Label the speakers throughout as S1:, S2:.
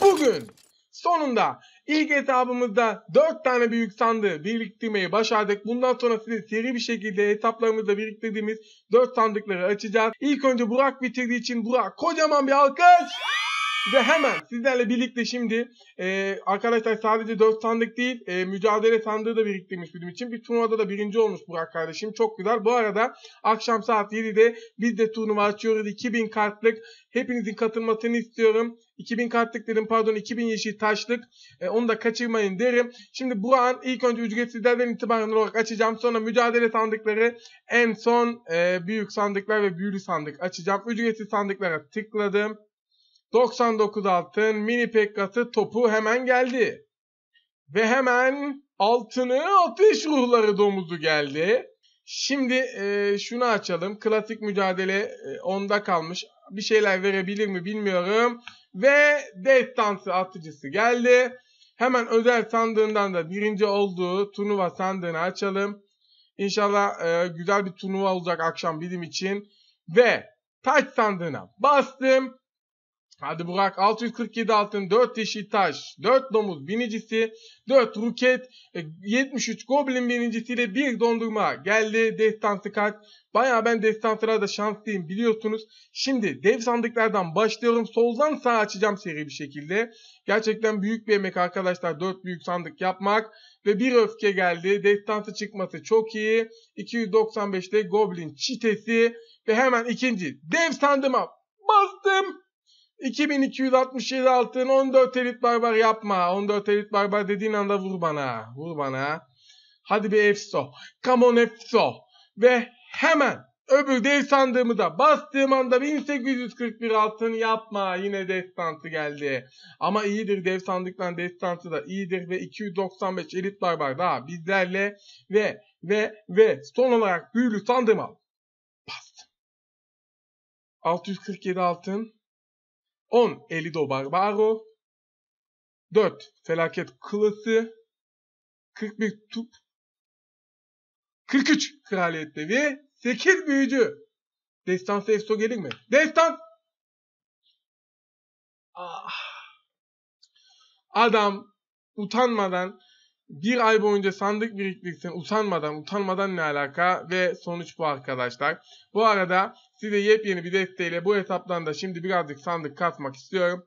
S1: Bugün sonunda ilk hesabımızda 4 tane büyük sandığı biriktirmeyi başardık. Bundan sonra size seri bir şekilde hesaplarımızda biriktirdiğimiz 4 sandıkları açacağız. İlk önce Burak bitirdiği için Burak kocaman bir alkış. Ve hemen sizlerle birlikte şimdi e, arkadaşlar sadece 4 sandık değil e, mücadele sandığı da biriktirmiş bizim için. Bir turnuvada da birinci olmuş Burak kardeşim. Çok güzel. Bu arada akşam saat 7'de biz de turnuva açıyoruz. 2000 kartlık. Hepinizin katılmasını istiyorum. 2000 kartlık dedim pardon 2000 yeşil taşlık. E, onu da kaçırmayın derim. Şimdi Burak'ın ilk önce ücretsizlerden itibaren olarak açacağım. Sonra mücadele sandıkları en son e, büyük sandıklar ve büyülü sandık açacağım. Ücretsiz sandıklara tıkladım. 99 altın mini pekkatı topu hemen geldi. Ve hemen altını ateş ruhları domuzu geldi. Şimdi e, şunu açalım. Klasik mücadele e, onda kalmış. Bir şeyler verebilir mi bilmiyorum. Ve Death Dance atıcısı geldi. Hemen özel sandığından da birinci olduğu turnuva sandığını açalım. İnşallah e, güzel bir turnuva olacak akşam bizim için. Ve taç sandığına bastım. Hadi Burak 647 altın 4 yeşil taş 4 domuz binicisi 4 ruket 73 e, goblin binicisiyle bir dondurma geldi destansı kart. Baya ben destansıra da şanslıyım biliyorsunuz. Şimdi dev sandıklardan başlıyorum. Soldan sağa açacağım seri bir şekilde. Gerçekten büyük bir emek arkadaşlar 4 büyük sandık yapmak. Ve bir öfke geldi. Destansı çıkması çok iyi. 295'te goblin çitesi. Ve hemen ikinci dev sandığıma bastım. 2267 altın 14 elit barbar yapma. 14 elit barbar dediğin anda vur bana. Vur bana. Hadi bir efso. Come on efso. Ve hemen öbür dev sandığımı da bastığım anda 1841 altın yapma. Yine destantı geldi. Ama iyidir dev sandıktan destantı da iyidir. Ve 295 elit barbar daha bizlerle. Ve ve ve son olarak büyülü sandığımı al. Bastım.
S2: 647 altın. 10. Elido Barbaro
S1: 4. Felaket Kılısı 41. Tup 43. Kraliyet Devi 8. Büyücü Destansı Efso gelir mi? Destan! Ah. Adam utanmadan bir ay boyunca sandık biriktirsin utanmadan utanmadan ne alaka ve sonuç bu arkadaşlar. Bu arada size yepyeni bir desteğiyle bu hesaptan da şimdi birazcık sandık katmak istiyorum.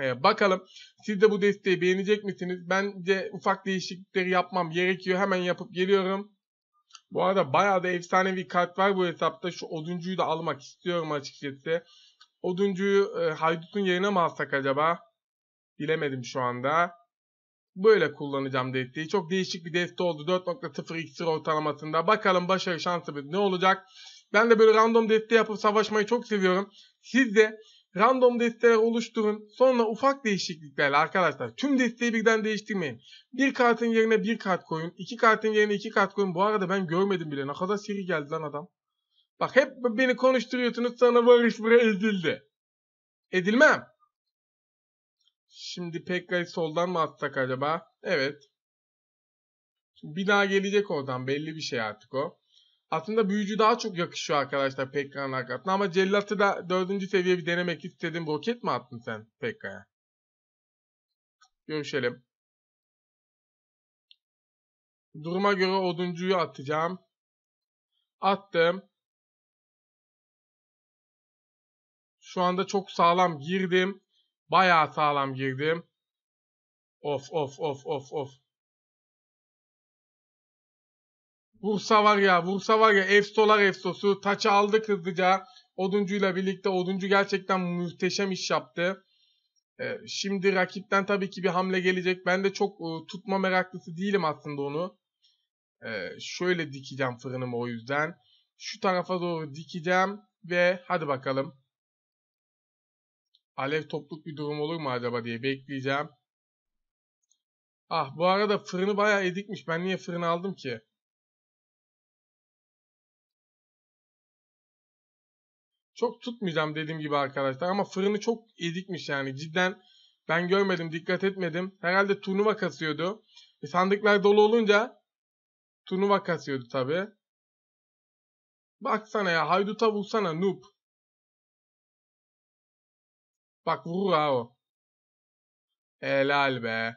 S1: Ee, bakalım siz de bu desteği beğenecek misiniz? Bence ufak değişiklikleri yapmam gerekiyor. Hemen yapıp geliyorum. Bu arada bayağı da efsanevi kart var bu hesapta. Şu oduncuyu da almak istiyorum açıkçası. Oduncuyu e, haydutun yerine mi alsak acaba? Bilemedim şu anda böyle kullanacağım defteyi. Çok değişik bir deste oldu. 4.0 iksir ortalamasında. Bakalım başarı şansımız ne olacak? Ben de böyle random deste yapıp savaşmayı çok seviyorum. Siz de random desteler oluşturun. Sonra ufak değişikliklerle arkadaşlar tüm desteği birden değiştirmeyin. Bir kartın yerine bir kart koyun. iki kartın yerine iki kart koyun. Bu arada ben görmedim bile. Ne kadar seri geldi lan adam. Bak hep beni konuşturuyorsunuz sonra Barış buraya ezildi. Edilmem. Şimdi Pekka'yı soldan mı atsak acaba? Evet. Şimdi bir daha gelecek oradan belli bir şey artık o. Aslında büyücü daha çok yakışıyor arkadaşlar Pekka'nın arkasına ama cellatı da dördüncü seviye bir denemek istedim. Roket mi attın sen Pekka'ya?
S2: Görüşelim. Duruma göre oduncuyu atacağım. Attım. Şu anda çok sağlam girdim. Bayağı sağlam girdim. Of of of of of.
S1: Vursa var ya vursa var ya Efstolar Efstosu. Taça aldı hızlıca. Oduncuyla birlikte Oduncu gerçekten muhteşem iş yaptı. Ee, şimdi rakipten tabii ki bir hamle gelecek. Ben de çok e, tutma meraklısı değilim aslında onu. Ee, şöyle dikeceğim fırınımı o yüzden. Şu tarafa doğru dikeceğim ve hadi bakalım. Alev topluk bir durum olur mu acaba diye bekleyeceğim. Ah bu arada fırını bayağı edikmiş. Ben niye fırını aldım ki? Çok tutmayacağım dediğim gibi arkadaşlar. Ama fırını çok edikmiş yani. Cidden ben görmedim, dikkat etmedim. Herhalde turnuva kasıyordu. E, sandıklar dolu olunca turnuva kasıyordu tabi. Baksana ya hayduta vursana noob.
S2: Bak vurur ha o. Helal
S1: be.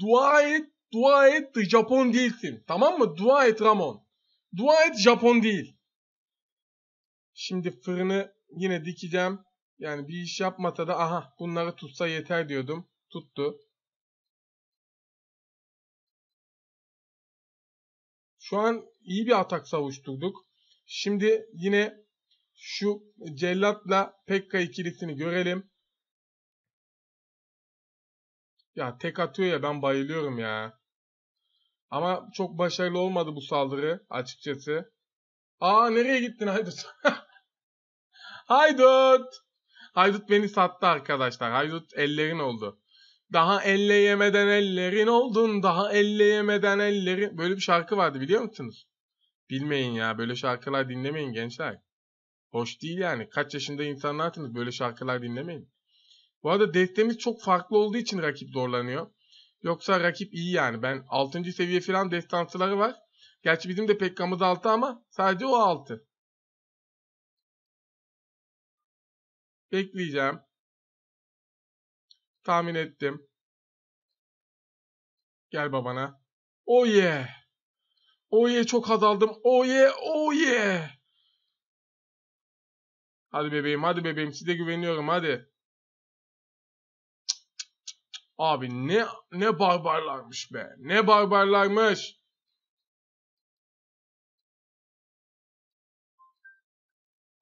S1: Dua et, dua et Japon değilsin. Tamam mı? Dua et Ramon. Dua et Japon değil. Şimdi fırını yine dikeceğim. Yani bir iş yapmasa da aha bunları tutsa yeter diyordum. Tuttu. Şu an iyi bir atak savuşturduk. Şimdi yine şu cellatla Pekka ikilisini görelim. Ya tek atıyor ya ben bayılıyorum ya. Ama çok başarılı olmadı bu saldırı açıkçası. Aa nereye gittin Haydut? Haydut! Haydut beni sattı arkadaşlar. Haydut ellerin oldu. Daha yemeden ellerin oldun. Daha yemeden ellerin. Böyle bir şarkı vardı biliyor musunuz? Bilmeyin ya böyle şarkılar dinlemeyin gençler. Hoş değil yani. Kaç yaşında insanlarsınız böyle şarkılar dinlemeyin. Bu arada destemiz çok farklı olduğu için rakip zorlanıyor. Yoksa rakip iyi yani. Ben 6. seviye falan destansıları var. Gerçi bizim de Pekkamız 6 ama sadece o 6.
S2: Bekleyeceğim. Tahmin ettim. Gel babana. Oye. Oh yeah. Oye oh yeah, çok haz aldım. Oye, oh yeah, oye. Yeah.
S1: Hadi bebeğim hadi bebeğim size güveniyorum hadi. Abi ne ne barbarlarmış be. Ne barbarlarmış.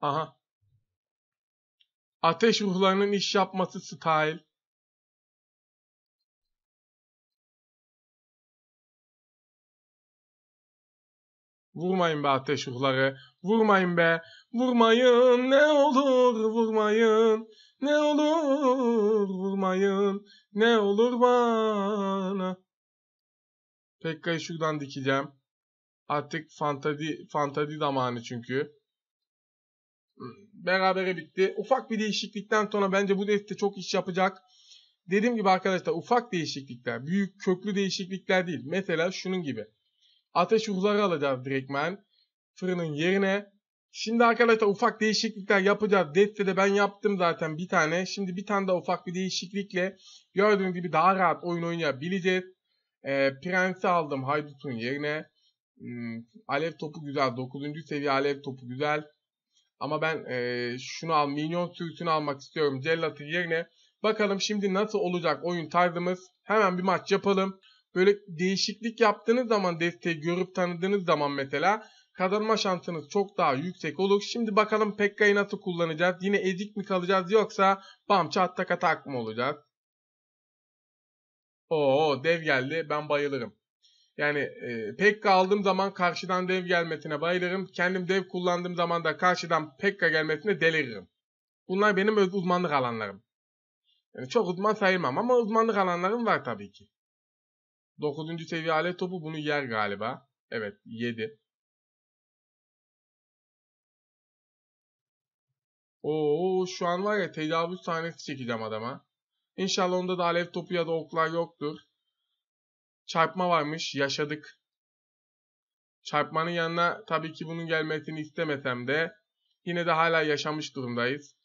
S2: Aha. Ateş ruhlarının iş yapması style.
S1: Vurmayın be ateş ruhları. Vurmayın be. Vurmayın ne olur vurmayın. Ne olur vurmayın. Ne olur bana. Pekka'yı şuradan dikeceğim. Artık fantadi, fantadi zamanı çünkü. Berabere bitti. Ufak bir değişiklikten sonra bence bu defte çok iş yapacak. Dediğim gibi arkadaşlar ufak değişiklikler, büyük köklü değişiklikler değil. Mesela şunun gibi ateş uzarı alacağız direktmen. Fırının yerine. Şimdi arkadaşlar ufak değişiklikler yapacağız. Deste'de ben yaptım zaten bir tane. Şimdi bir tane daha ufak bir değişiklikle gördüğünüz gibi daha rahat oyun oynayabileceğiz. Ee, Prens'i aldım Haydut'un yerine. Hmm, alev topu güzel. 9. seviye alev topu güzel. Ama ben e, şunu al, minyon sürüsünü almak istiyorum Cellat'ın yerine. Bakalım şimdi nasıl olacak oyun tarzımız. Hemen bir maç yapalım böyle değişiklik yaptığınız zaman desteği görüp tanıdığınız zaman mesela kazanma şansınız çok daha yüksek olur. Şimdi bakalım Pekka'yı nasıl kullanacağız? Yine ezik mi kalacağız yoksa bam çat tak atak mı olacağız? Oo dev geldi ben bayılırım. Yani e, Pekka aldığım zaman karşıdan dev gelmesine bayılırım. Kendim dev kullandığım zaman da karşıdan Pekka gelmesine deliririm. Bunlar benim öz uzmanlık alanlarım. Yani çok uzman sayılmam ama uzmanlık alanlarım var tabii ki. Dokuzuncu seviye alet topu bunu yer galiba.
S2: Evet yedi.
S1: Oo şu an var ya tecavüz sahnesi çekeceğim adama. İnşallah onda da alev topu ya da oklar yoktur. Çarpma varmış yaşadık. Çarpmanın yanına tabii ki bunun gelmesini istemesem de yine de hala yaşamış durumdayız.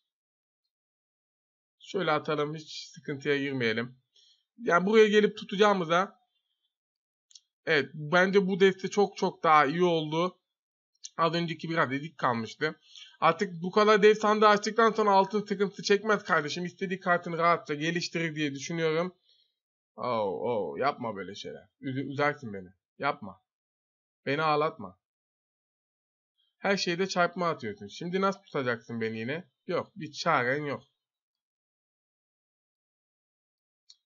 S1: Şöyle atalım hiç sıkıntıya girmeyelim. Yani buraya gelip tutacağımıza Evet bence bu deste çok çok daha iyi oldu. Az önceki biraz dedik kalmıştı. Artık bu kadar dev sandığı açtıktan sonra altın sıkıntısı çekmez kardeşim. İstediği kartını rahatça geliştirir diye düşünüyorum. Oh, oh, yapma böyle şeyler. Üz üzersin beni. Yapma. Beni ağlatma. Her şeyde çarpma atıyorsun. Şimdi nasıl tutacaksın beni yine? Yok bir çaren yok.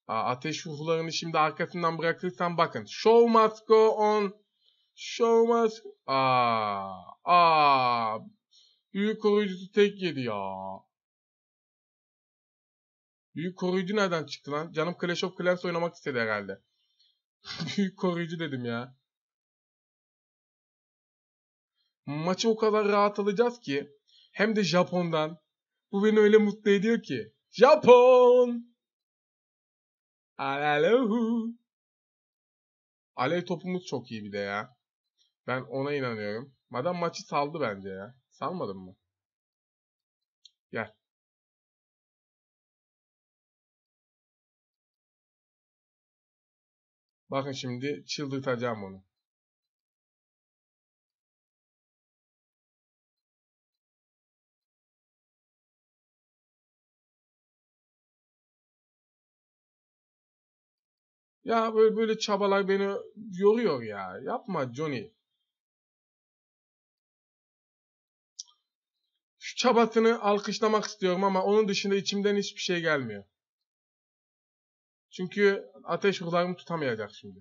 S1: Ateş ruhlarını şimdi arkasından bırakırsan bakın. Show must go on. Show must... Aa, aa. Büyük koruyucusu tek yedi ya. Büyük koruyucu nereden çıktı lan? Canım Clash of Clans oynamak istedi herhalde. Büyük koruyucu dedim ya. Maçı o kadar rahat alacağız ki. Hem de Japon'dan. Bu beni öyle mutlu ediyor ki. Japon! Aleluhu. Alev topumuz çok iyi bir de ya. Ben ona inanıyorum. Madem maçı saldı bence ya. Salmadın mı?
S2: Gel. Bakın şimdi çıldırtacağım onu. Ya böyle, böyle çabalar beni yoruyor ya. Yapma Johnny. Şu çabasını
S1: alkışlamak istiyorum ama onun dışında içimden hiçbir şey gelmiyor. Çünkü ateş ruhlarımı tutamayacak şimdi.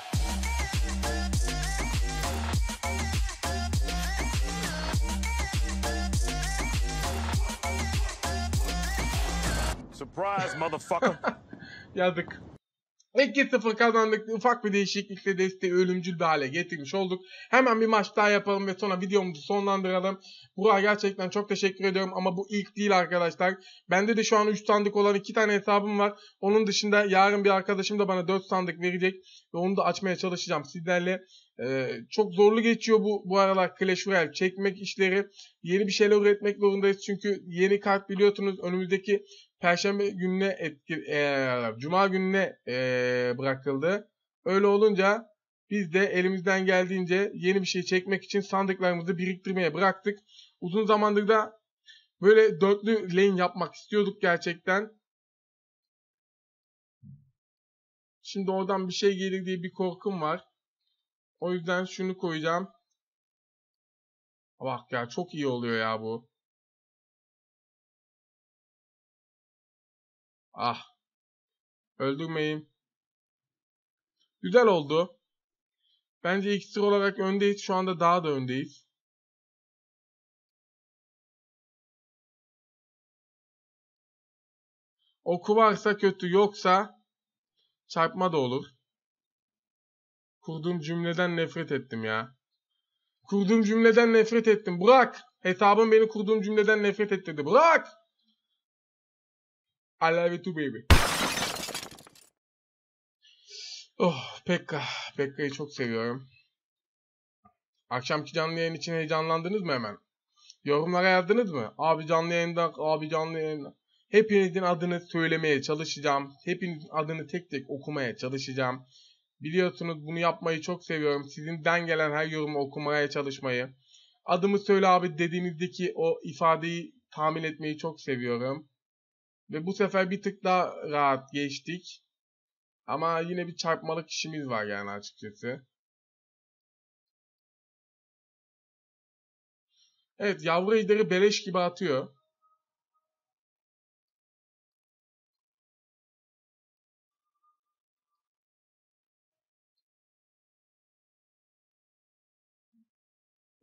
S1: Surprise motherfucker. Yazık. 2-0 kazandık. Ufak bir değişiklikle desteği ölümcül bir hale getirmiş olduk. Hemen bir maç daha yapalım ve sonra videomuzu sonlandıralım. Burak gerçekten çok teşekkür ediyorum ama bu ilk değil arkadaşlar. Bende de şu an 3 sandık olan 2 tane hesabım var. Onun dışında yarın bir arkadaşım da bana 4 sandık verecek ve onu da açmaya çalışacağım sizlerle. Ee, çok zorlu geçiyor bu bu aralar Clash Royale çekmek işleri. Yeni bir şeyler üretmek zorundayız çünkü yeni kart biliyorsunuz önümüzdeki Perşembe gününe etki, e, Cuma gününe e, bırakıldı. Öyle olunca biz de elimizden geldiğince yeni bir şey çekmek için sandıklarımızı biriktirmeye bıraktık. Uzun zamandır da böyle dörtlü lane yapmak istiyorduk gerçekten. Şimdi oradan bir şey gelir diye bir korkum var. O yüzden şunu koyacağım.
S2: Bak ya çok iyi oluyor ya bu. Ah. Öldürmeyin. Güzel oldu. Bence iksir olarak öndeyiz. Şu anda daha da öndeyiz. Oku varsa kötü yoksa
S1: çarpma da olur. Kurduğum cümleden nefret ettim ya. Kurduğum cümleden nefret ettim. Burak! Hesabım beni kurduğum cümleden nefret ettirdi. Burak! I love you too baby. Oh Pekka. Pekka'yı çok seviyorum. Akşamki canlı yayın için heyecanlandınız mı hemen? Yorumlara yazdınız mı? Abi canlı yayında, abi canlı yayında. Hepinizin adını söylemeye çalışacağım. Hepinizin adını tek tek okumaya çalışacağım. Biliyorsunuz bunu yapmayı çok seviyorum. Sizinden gelen her yorumu okumaya çalışmayı. Adımı söyle abi dediğinizdeki o ifadeyi tahmin etmeyi çok seviyorum. Ve bu sefer bir tık daha rahat geçtik. Ama yine bir çarpmalık işimiz var yani açıkçası.
S2: Evet yavru ejderi beleş gibi atıyor.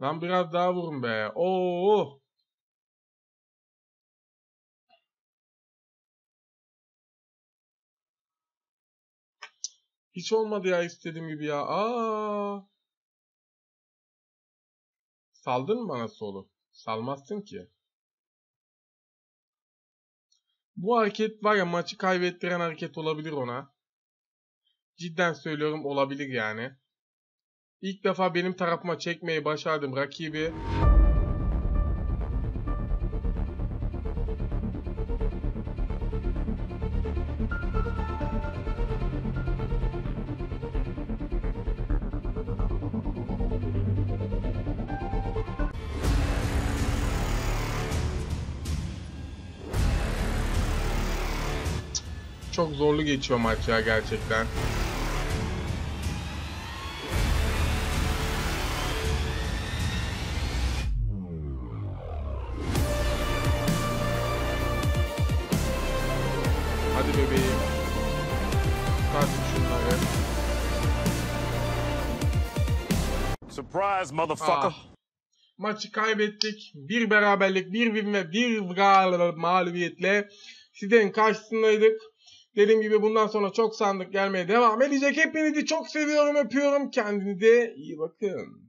S2: Lan biraz daha vurun be. Oo. Hiç olmadı ya istediğim gibi ya. Aa. Saldın mı bana solu? Salmazsın ki.
S1: Bu hareket var ya maçı kaybettiren hareket olabilir ona. Cidden söylüyorum olabilir yani. İlk defa benim tarafıma çekmeyi başardım rakibi. çok zorlu geçiyor maç ya gerçekten. Hadi bebeğim. Kardeşim şunları. Surprise motherfucker. Ah. Maçı kaybettik. Bir beraberlik, bir win ve bir mağlubiyetle sizlerin karşısındaydık. Dediğim gibi bundan sonra çok sandık gelmeye devam edecek. Hepinizi çok seviyorum öpüyorum. Kendinize iyi bakın.